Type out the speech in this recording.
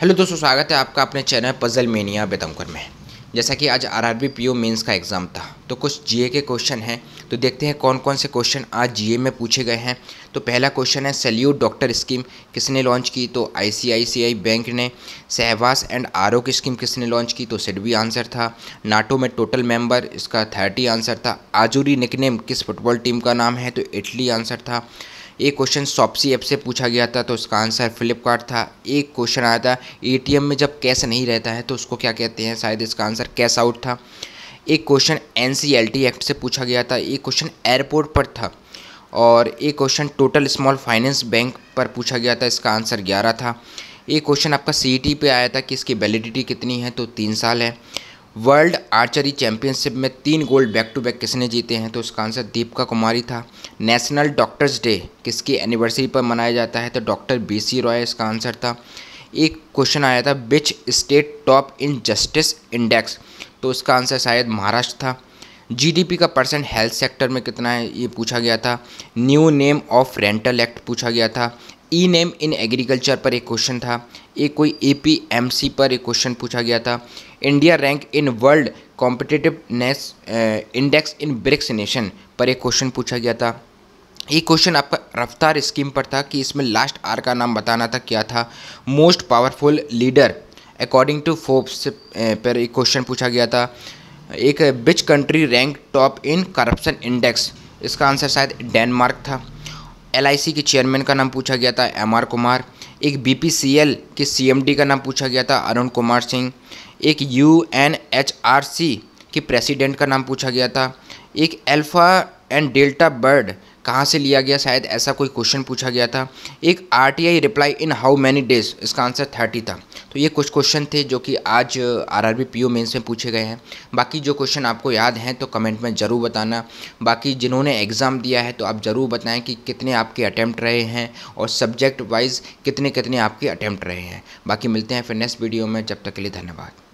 hello दोस्तों स्वागत है आपका अपने चैनल पजल मेनिया बेतमकर में जैसा कि आज R R B P O का एग्ज़ाम था तो कुछ जीए के क्वेश्चन हैं तो देखते हैं कौन कौन से क्वेश्चन आज जीए में पूछे गए हैं तो पहला क्वेश्चन है सेल्यूट डॉक्टर स्कीम किसने लॉन्च की तो आईसीआईसीआई बैंक ने सहवास एंड आर की स्कीम किसने लॉन्च की तो सिडवी आंसर था नाटो में टोटल मेंबर इसका थर्टी आंसर था आजूरी निकनेम किस फुटबॉल टीम का नाम है तो इटली आंसर था एक क्वेश्चन सॉप्सी ऐप से पूछा गया था तो उसका आंसर फ्लिपकार्ट था एक क्वेश्चन आया था एटीएम में जब कैश नहीं रहता है तो उसको क्या कहते हैं शायद इसका आंसर कैश आउट था एक क्वेश्चन एन एक्ट से पूछा गया था एक क्वेश्चन एयरपोर्ट पर था और एक question total small finance bank पर पूछा गया था इसका आंसर ग्यारह था एक क्वेश्चन आपका सी e पे आया था कि इसकी वैलिडिटी कितनी है तो तीन साल है वर्ल्ड आर्चरी चैंपियनशिप में तीन गोल्ड बैक टू बैक किसने जीते हैं तो उसका आंसर दीपिका कुमारी था नेशनल डॉक्टर्स डे किसकी एनिवर्सरी पर मनाया जाता है तो डॉक्टर बी सी रॉय इसका आंसर था एक क्वेश्चन आया था which state top in justice index तो उसका आंसर शायद महाराष्ट्र था जीडीपी का परसेंट हेल्थ सेक्टर में कितना है ये पूछा गया था new name of rental act पूछा गया था ई नेम इन एग्रीकल्चर पर एक क्वेश्चन था एक कोई एपीएमसी पर एक क्वेश्चन पूछा गया था India rank in world competitiveness index in BRICS nation पर एक क्वेश्चन पूछा गया था ये क्वेश्चन आपका रफ्तार स्कीम पर था कि इसमें लास्ट आर का नाम बताना था क्या था most powerful leader according to Forbes पर एक क्वेश्चन पूछा गया था एक which country rank top in corruption index इसका आंसर शायद डेनमार्क था एलआईसी के चेयरमैन का नाम पूछा गया था एमआर कुमार एक बीपीसीएल के सीएमडी का नाम पूछा गया था अरुण कुमार सिंह एक यूएनएचआरसी के प्रेसिडेंट का नाम पूछा गया था एक अल्फ़ा एंड डेल्टा बर्ड कहाँ से लिया गया शायद ऐसा कोई क्वेश्चन पूछा गया था एक R T I reply in how many days इसका आंसर थर्टी था तो ये कुछ क्वेश्चन थे जो कि आज R R B P mains में पूछे गए हैं बाकी जो क्वेश्चन आपको याद हैं तो कमेंट में ज़रूर बताना बाकी जिन्होंने एग्ज़ाम दिया है तो आप ज़रूर बताएं कि कितने आपके अटैम्प्ट रहे हैं और सब्जेक्ट वाइज कितने कितने आपके अटैम्प्ट रहे हैं बाकी मिलते हैं फिर नेक्स्ट वीडियो में जब तक के लिए धन्यवाद